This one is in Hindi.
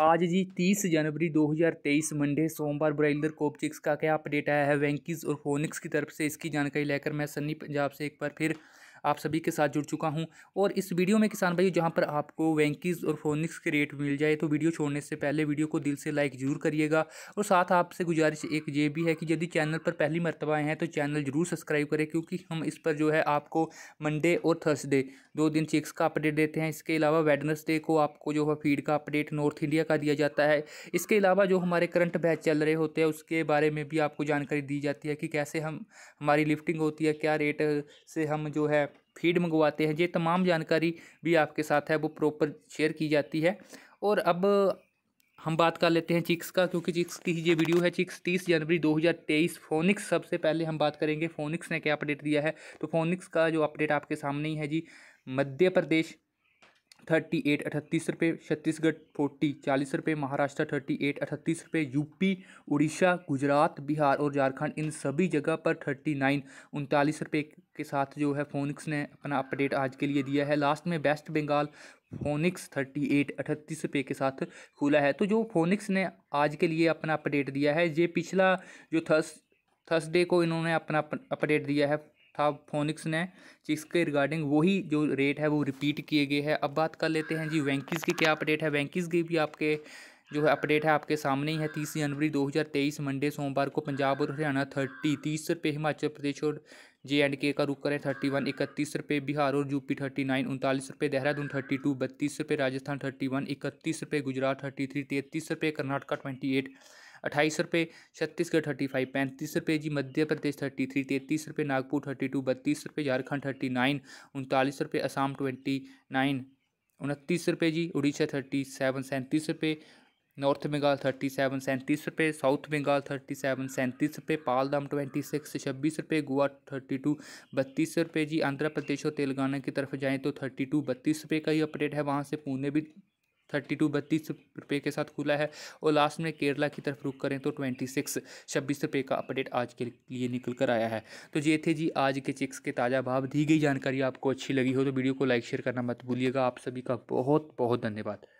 आज जी 30 जनवरी 2023 मंडे सोमवार ब्राइलर कोपचिक्स का क्या अपडेट आया है वेंकीज और फोनिक्स की तरफ से इसकी जानकारी लेकर मैं सन्नी पंजाब से एक बार फिर आप सभी के साथ जुड़ चुका हूँ और इस वीडियो में किसान भाई जहाँ पर आपको वैंकीज़ और फोनिक्स के रेट मिल जाए तो वीडियो छोड़ने से पहले वीडियो को दिल से लाइक ज़रूर करिएगा और साथ आपसे गुजारिश एक ये भी है कि यदि चैनल पर पहली मरतबा हैं तो चैनल ज़रूर सब्सक्राइब करें क्योंकि हम इस पर जो है आपको मंडे और थर्सडे दो दिन चेक्स का अपडेट देते हैं इसके अलावा वेडनसडे को आपको जो है फीड का अपडेट नॉर्थ इंडिया का दिया जाता है इसके अलावा जो हमारे करंट बैच चल रहे होते हैं उसके बारे में भी आपको जानकारी दी जाती है कि कैसे हम हमारी लिफ्टिंग होती है क्या रेट से हम जो है फीड मंगवाते हैं ये तमाम जानकारी भी आपके साथ है वो प्रॉपर शेयर की जाती है और अब हम बात कर लेते हैं चिक्स का क्योंकि चिक्स की ये वीडियो है चिक्स तीस जनवरी 2023 फोनिक्स सबसे पहले हम बात करेंगे फोनिक्स ने क्या अपडेट दिया है तो फोनिक्स का जो अपडेट आपके सामने ही है जी मध्य प्रदेश थर्टी एट अठतीस रुपये छत्तीसगढ़ फोर्टी चालीस रुपये महाराष्ट्र थर्टी एट अठतीस रुपये यूपी उड़ीसा गुजरात बिहार और झारखंड इन सभी जगह पर थर्टी नाइन उनतालीस रुपये के साथ जो है फोनिक्स ने अपना अपडेट आज के लिए दिया है लास्ट में वेस्ट बंगाल फोनिक्स थर्टी एट अठतीस रुपये के साथ खुला है तो जो फोनिक्स ने आज के लिए अपना अपडेट दिया है ये पिछला जो थर्स थर्सडे को इन्होंने अपना अपडेट दिया है था फोनिक्स ने जिसके रिगार्डिंग वही जो रेट है वो रिपीट किए गए हैं अब बात कर लेते हैं जी वैंकीज़ की क्या अपडेट है वैंकीज़ की भी आपके जो है अपडेट है आपके सामने ही है तीस जनवरी 2023 मंडे सोमवार को पंजाब और हरियाणा थर्टी तीस रुपये हिमाचल प्रदेश और जे एंड के का रुक करें थर्टी वन इकतीस रुपये बिहार और यूपी थर्टी नाइन उनतालीस रुपये देहरादून थर्टी टू बत्तीस रुपये राजस्थान थर्टी वन इकतीस रुपये गुजरात थर्टी थ्री तैंतीस रुपये कर्नाटका ट्वेंटी एट अट्ठाईस रुपये छत्तीसगढ़ थर्टी फाइव पैंतीस रुपये जी मध्य प्रदेश थर्टी थ्री तैंतीस रुपये नागपुर थर्टी टू बत्तीस रुपये झारखंड थर्टी नाइन उनतालीस रुपये असम ट्वेंटी नाइन उनतीस रुपये जी उड़ीसा थर्टी सेवन सैंतीस रुपये नॉर्थ बंगाल थर्टी सेवन सैंतीस रुपये साउथ बंगाल थर्टी सेवन सैंतीस रुपये पालदाम ट्वेंटी सिक्स छब्बीस रुपये गोवा थर्टी टू बत्तीस रुपये जी आंध्र प्रदेश और तेलंगाना की तरफ जाएँ तो थर्टी टू बत्तीस रुपये का ही अपडेट है वहाँ से पुणे भी थर्टी टू बत्तीस रुपये के साथ खुला है और लास्ट में केरला की तरफ रुक करें तो ट्वेंटी सिक्स छब्बीस रुपये का अपडेट आज के लिए निकल कर आया है तो ये थे जी आज के चिक्स के ताज़ा भाव दी गई जानकारी आपको अच्छी लगी हो तो वीडियो को लाइक शेयर करना मत भूलिएगा आप सभी का बहुत बहुत धन्यवाद